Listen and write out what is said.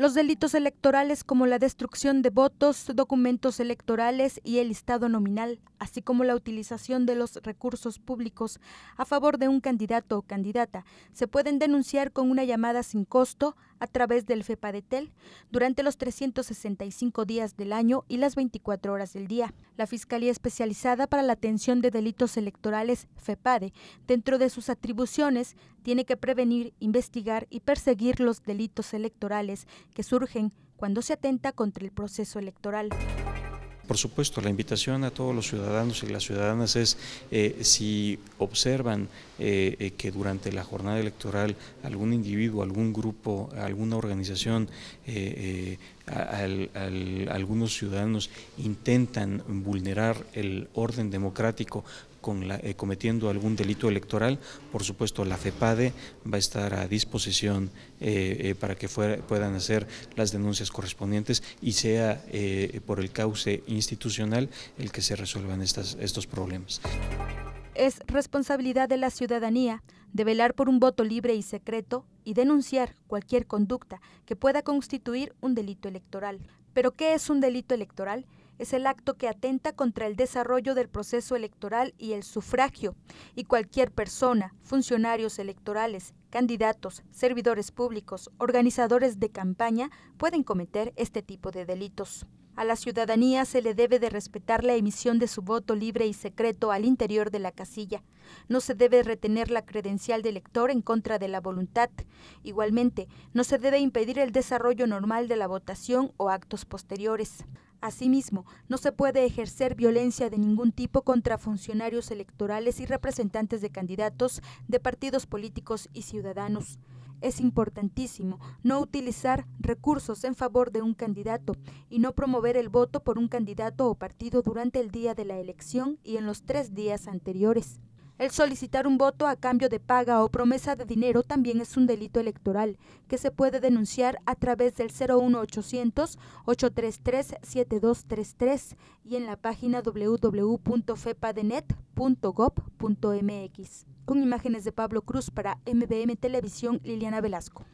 Los delitos electorales como la destrucción de votos, documentos electorales y el listado nominal, así como la utilización de los recursos públicos a favor de un candidato o candidata, se pueden denunciar con una llamada sin costo a través del FEPADETEL durante los 365 días del año y las 24 horas del día. La Fiscalía Especializada para la Atención de Delitos Electorales, FEPADE, dentro de sus atribuciones, tiene que prevenir, investigar y perseguir los delitos electorales que surgen cuando se atenta contra el proceso electoral. Por supuesto, la invitación a todos los ciudadanos y las ciudadanas es eh, si observan eh, eh, que durante la jornada electoral algún individuo, algún grupo, alguna organización al, algunos ciudadanos intentan vulnerar el orden democrático con la, eh, cometiendo algún delito electoral, por supuesto la FEPADE va a estar a disposición eh, eh, para que puedan hacer las denuncias correspondientes y sea por el cauce institucional el que se resuelvan estas, estos problemas es responsabilidad de la ciudadanía de velar por un voto libre y secreto y denunciar cualquier conducta que pueda constituir un delito electoral. ¿Pero qué es un delito electoral? Es el acto que atenta contra el desarrollo del proceso electoral y el sufragio, y cualquier persona, funcionarios electorales, candidatos, servidores públicos, organizadores de campaña pueden cometer este tipo de delitos. A la ciudadanía se le debe de respetar la emisión de su voto libre y secreto al interior de la casilla. No se debe retener la credencial del elector en contra de la voluntad. Igualmente, no se debe impedir el desarrollo normal de la votación o actos posteriores. Asimismo, no se puede ejercer violencia de ningún tipo contra funcionarios electorales y representantes de candidatos de partidos políticos y ciudadanos es importantísimo no utilizar recursos en favor de un candidato y no promover el voto por un candidato o partido durante el día de la elección y en los tres días anteriores. El solicitar un voto a cambio de paga o promesa de dinero también es un delito electoral que se puede denunciar a través del 01800-833-7233 y en la página www.fepadenet.gov.mx. Con imágenes de Pablo Cruz para MBM Televisión, Liliana Velasco.